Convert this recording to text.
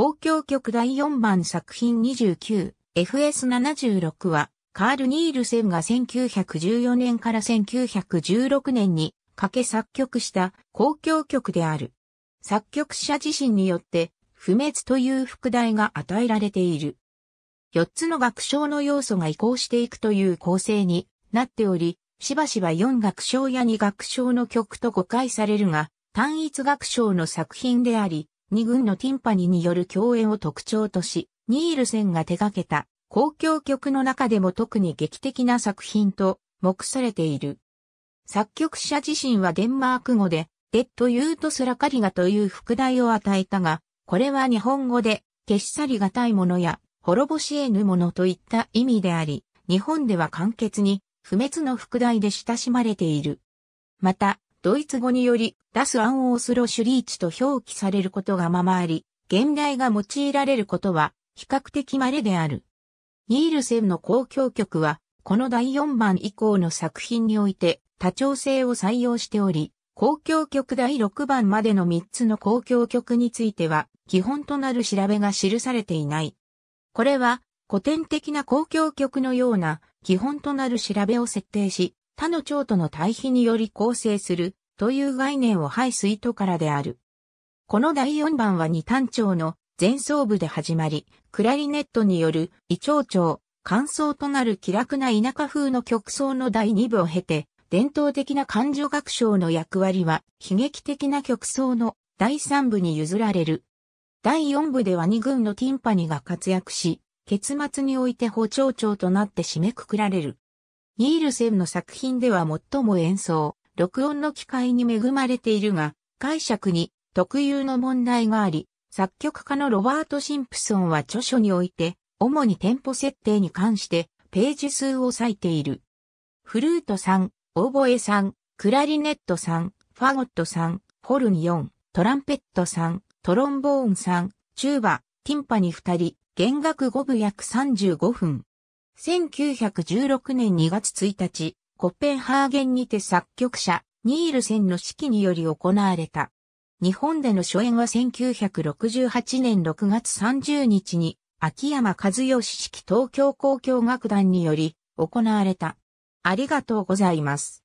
公共曲第4番作品 29FS76 は、カール・ニールセンが1914年から1916年にかけ作曲した公共曲である。作曲者自身によって不滅という副題が与えられている。4つの楽章の要素が移行していくという構成になっており、しばしば4楽章や2楽章の曲と誤解されるが、単一楽章の作品であり、2軍のティンパニによる共演を特徴とし、ニールセンが手掛けた公共曲の中でも特に劇的な作品と目されている。作曲者自身はデンマーク語で、デッドユートスラカリガという副題を与えたが、これは日本語で、消し去りがたいものや、滅ぼし得ぬものといった意味であり、日本では簡潔に、不滅の副題で親しまれている。また、ドイツ語により、ダス・アン・オースロ・シュリーチと表記されることがままあり、現代が用いられることは比較的稀である。ニールセンの公共曲は、この第4番以降の作品において多調性を採用しており、公共曲第6番までの3つの公共曲については、基本となる調べが記されていない。これは、古典的な公共曲のような基本となる調べを設定し、他の蝶との対比により構成するという概念を排水とからである。この第4番は二単調の前奏部で始まり、クラリネットによる異調調、感想となる気楽な田舎風の曲奏の第2部を経て、伝統的な感情学章の役割は悲劇的な曲奏の第3部に譲られる。第4部では二軍のティンパニが活躍し、結末において補聴調となって締めくくられる。ニールセンの作品では最も演奏、録音の機会に恵まれているが、解釈に特有の問題があり、作曲家のロバート・シンプソンは著書において、主にテンポ設定に関してページ数を割いている。フルート3、オーボエ3、クラリネット3、ファゴット3、ホルン4、トランペット3、トロンボーン3、チューバ、ティンパに2人、弦楽5部約35分。1916年2月1日、コッペンハーゲンにて作曲者、ニールセンの指揮により行われた。日本での初演は1968年6月30日に、秋山和義式東京交響楽団により行われた。ありがとうございます。